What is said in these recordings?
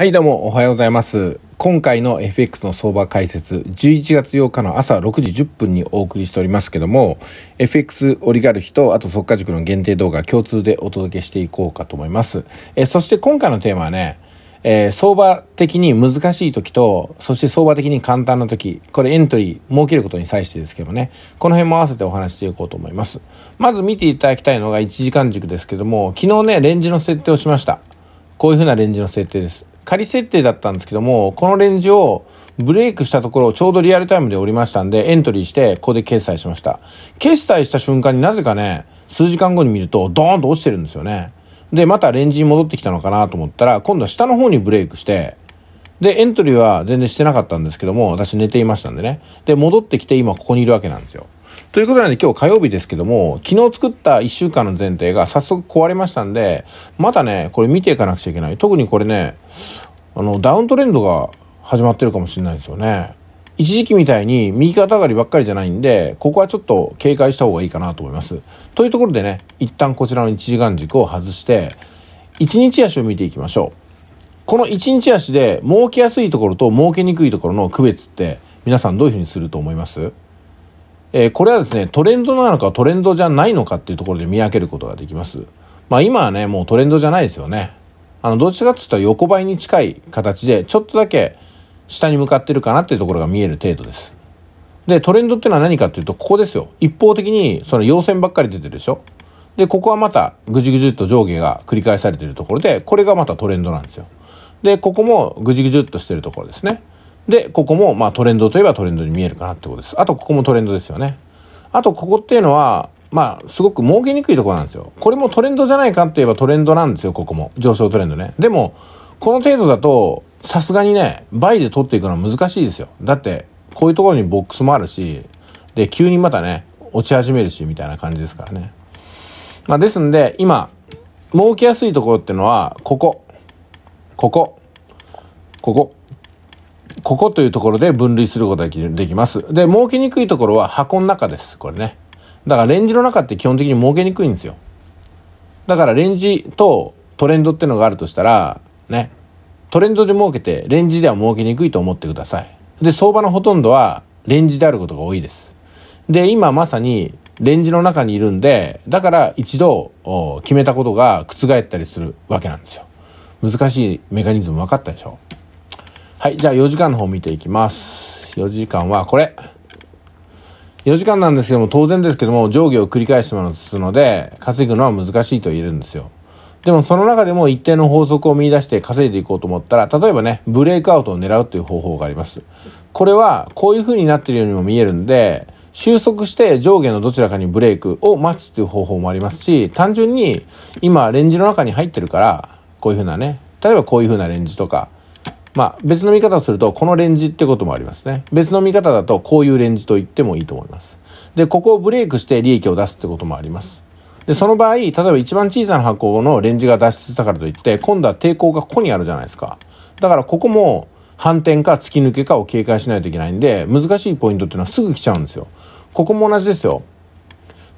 はい、どうも、おはようございます。今回の FX の相場解説、11月8日の朝6時10分にお送りしておりますけども、FX オリガルヒと、あと即価塾の限定動画共通でお届けしていこうかと思います。えそして今回のテーマはね、えー、相場的に難しい時と、そして相場的に簡単な時、これエントリー儲けることに際してですけどね、この辺も合わせてお話していこうと思います。まず見ていただきたいのが1時間軸ですけども、昨日ね、レンジの設定をしました。こういう風なレンジの設定です。仮設定だったんですけども、このレンジをブレイクしたところをちょうどリアルタイムでおりましたんで、エントリーして、ここで決済しました。決済した瞬間になぜかね、数時間後に見ると、ドーンと落ちてるんですよね。で、またレンジに戻ってきたのかなと思ったら、今度は下の方にブレイクして、で、エントリーは全然してなかったんですけども、私寝ていましたんでね。で、戻ってきて今ここにいるわけなんですよ。ということなんで今日火曜日ですけども、昨日作った1週間の前提が早速壊れましたんで、またね、これ見ていかなくちゃいけない。特にこれね、あの、ダウントレンドが始まってるかもしれないですよね。一時期みたいに右肩上がりばっかりじゃないんで、ここはちょっと警戒した方がいいかなと思います。というところでね、一旦こちらの1時間軸を外して、1日足を見ていきましょう。この1日足で儲けやすいところと儲けにくいところの区別って皆さんどういうふうにすると思いますえー、これはですね、トレンドなのかトレンドじゃないのかっていうところで見分けることができます。まあ今はね、もうトレンドじゃないですよね。あの、どっちかっというと横ばいに近い形で、ちょっとだけ下に向かってるかなっていうところが見える程度です。で、トレンドっていうのは何かっていうと、ここですよ。一方的にその陽線ばっかり出てるでしょ。で、ここはまたぐじぐじっと上下が繰り返されてるところで、これがまたトレンドなんですよ。で、ここもぐじぐじっとしてるところですね。で、ここもまあトレンドといえばトレンドに見えるかなってことです。あと、ここもトレンドですよね。あと、ここっていうのは、まあ、すごく儲けにくいところなんですよ。これもトレンドじゃないかって言えばトレンドなんですよ、ここも。上昇トレンドね。でも、この程度だと、さすがにね、倍で取っていくのは難しいですよ。だって、こういうところにボックスもあるし、で、急にまたね、落ち始めるし、みたいな感じですからね。まあ、ですんで、今、儲けやすいところっていうのは、ここ。ここ。ここ。ここというところで分類することができます。で、儲けにくいところは箱の中です。これね。だからレンジの中って基本的に儲けにくいんですよ。だからレンジとトレンドっていうのがあるとしたら、ね、トレンドで儲けて、レンジでは儲けにくいと思ってください。で、相場のほとんどはレンジであることが多いです。で、今まさにレンジの中にいるんで、だから一度決めたことが覆ったりするわけなんですよ。難しいメカニズム分かったでしょはい、じゃあ4時間の方見ていきます。4時間はこれ。4時間なんですけども、当然ですけども、上下を繰り返してますので、稼ぐのは難しいと言えるんですよ。でもその中でも一定の法則を見出して稼いでいこうと思ったら、例えばね、ブレイクアウトを狙うという方法があります。これは、こういう風になってるようにも見えるんで、収束して上下のどちらかにブレイクを待つという方法もありますし、単純に今レンジの中に入ってるから、こういう風なね、例えばこういう風なレンジとか、まあ、別の見方をするとこのレンジってこともありますね別の見方だとこういうレンジと言ってもいいと思いますでここをブレイクして利益を出すってこともありますでその場合例えば一番小さな箱のレンジが脱出したからといって今度は抵抗がここにあるじゃないですかだからここも反転か突き抜けかを警戒しないといけないんで難しいポイントっていうのはすぐ来ちゃうんですよここも同じですよ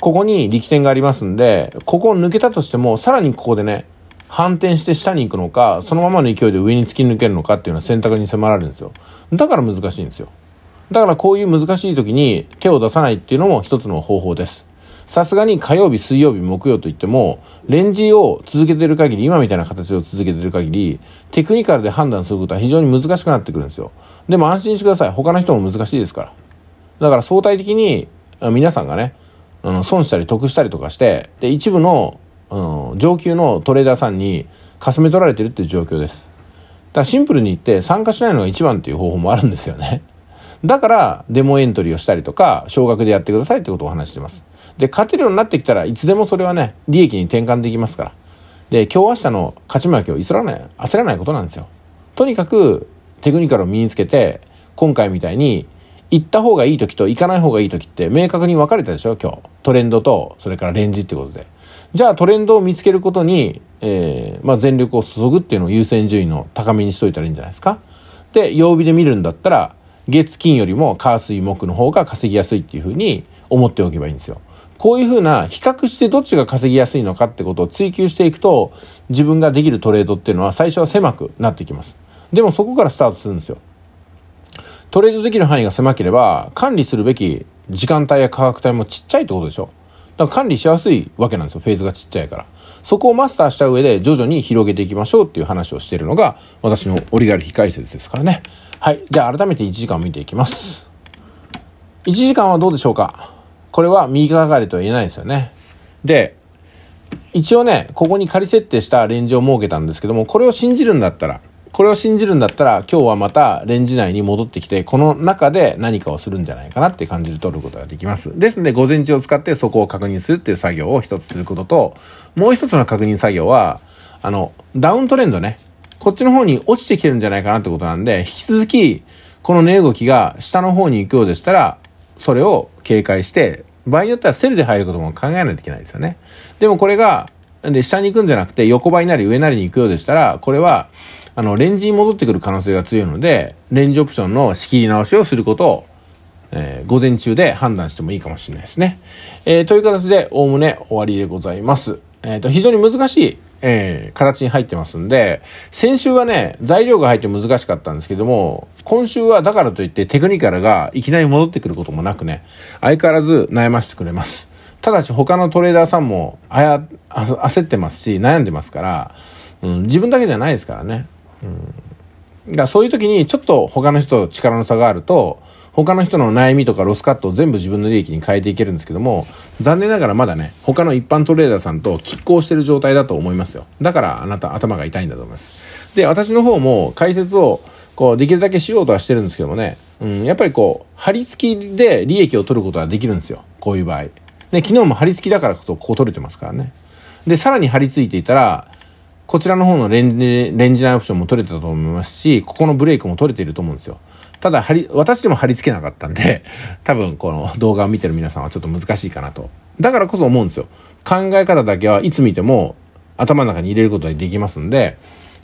ここに力点がありますんでここを抜けたとしてもさらにここでね反転して下に行くのか、そのままの勢いで上に突き抜けるのかっていうのは選択に迫られるんですよ。だから難しいんですよ。だからこういう難しい時に手を出さないっていうのも一つの方法です。さすがに火曜日、水曜日、木曜といっても、レンジを続けてる限り、今みたいな形を続けてる限り、テクニカルで判断することは非常に難しくなってくるんですよ。でも安心してください。他の人も難しいですから。だから相対的に、皆さんがね、あの、損したり得したりとかして、で、一部のうん、上級のトレーダーさんにかすめ取られてるっていう状況です。だからシンプルに言って参加しないのが一番っていう方法もあるんですよね。だからデモエントリーをしたりとか、少額でやってくださいってことをお話してます。で、勝てるようになってきたらいつでもそれはね、利益に転換できますから。で、今日明日の勝ち負けを焦らない、焦らないことなんですよ。とにかくテクニカルを身につけて、今回みたいに行った方がいい時と行かない方がいい時って明確に分かれたでしょ今日。トレンドと、それからレンジってことで。じゃあトレンドを見つけることに、えー、まあ、全力を注ぐっていうのを優先順位の高めにしといたらいいんじゃないですか。で、曜日で見るんだったら、月金よりも火水木の方が稼ぎやすいっていうふうに思っておけばいいんですよ。こういうふうな比較してどっちが稼ぎやすいのかってことを追求していくと、自分ができるトレードっていうのは最初は狭くなってきます。でもそこからスタートするんですよ。トレードできる範囲が狭ければ、管理するべき時間帯や価格帯もちっちゃいってことでしょ。だから管理しやすいわけなんですよ。フェーズがちっちゃいから。そこをマスターした上で徐々に広げていきましょうっていう話をしているのが私のオリガルヒ解説ですからね。はい。じゃあ改めて1時間を見ていきます。1時間はどうでしょうかこれは右がかりとは言えないですよね。で、一応ね、ここに仮設定したレンジを設けたんですけども、これを信じるんだったら、これを信じるんだったら、今日はまたレンジ内に戻ってきて、この中で何かをするんじゃないかなって感じで取ることができます。ですので、午前中を使ってそこを確認するっていう作業を一つすることと、もう一つの確認作業は、あの、ダウントレンドね。こっちの方に落ちてきてるんじゃないかなってことなんで、引き続き、この値動きが下の方に行くようでしたら、それを警戒して、場合によってはセルで入ることも考えないといけないですよね。でもこれが、で、下に行くんじゃなくて、横ばいなり上なりに行くようでしたら、これは、あの、レンジに戻ってくる可能性が強いので、レンジオプションの仕切り直しをすることを、えー、午前中で判断してもいいかもしれないですね。えー、という形で、おおむね終わりでございます。えっ、ー、と、非常に難しい、えー、形に入ってますんで、先週はね、材料が入って難しかったんですけども、今週はだからといってテクニカルがいきなり戻ってくることもなくね、相変わらず悩ましてくれます。ただし他のトレーダーさんもあや、焦ってますし、悩んでますから、うん、自分だけじゃないですからね。うん、だそういう時にちょっと他の人と力の差があると他の人の悩みとかロスカットを全部自分の利益に変えていけるんですけども残念ながらまだね他の一般トレーダーさんと拮抗してる状態だと思いますよだからあなた頭が痛いんだと思いますで私の方も解説をこうできるだけしようとはしてるんですけどもね、うん、やっぱりこう張り付きで利益を取ることはできるんですよこういう場合ね昨日も張り付きだからこそここ取れてますからねでさらに張り付いていたらこちらの方のレンジ、レンジ内オプションも取れてたと思いますし、ここのブレイクも取れていると思うんですよ。ただ、貼り、私でも貼り付けなかったんで、多分この動画を見てる皆さんはちょっと難しいかなと。だからこそ思うんですよ。考え方だけはいつ見ても頭の中に入れることができますんで、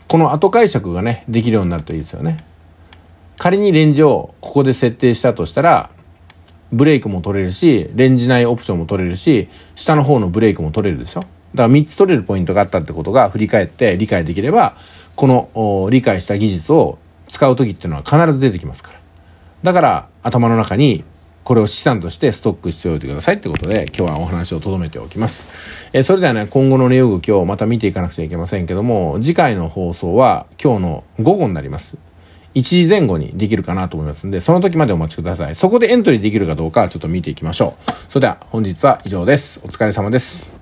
この後解釈がね、できるようになるといいですよね。仮にレンジをここで設定したとしたら、ブレイクも取れるし、レンジ内オプションも取れるし、下の方のブレイクも取れるでしょから3つ取れるポイントがあったってことが振り返って理解できれば、この理解した技術を使う時っていうのは必ず出てきますから。だから頭の中にこれを資産としてストックしておいてくださいってことで今日はお話を留めておきます。えー、それではね、今後の値動きをまた見ていかなくちゃいけませんけども、次回の放送は今日の午後になります。1時前後にできるかなと思いますんで、その時までお待ちください。そこでエントリーできるかどうかちょっと見ていきましょう。それでは本日は以上です。お疲れ様です。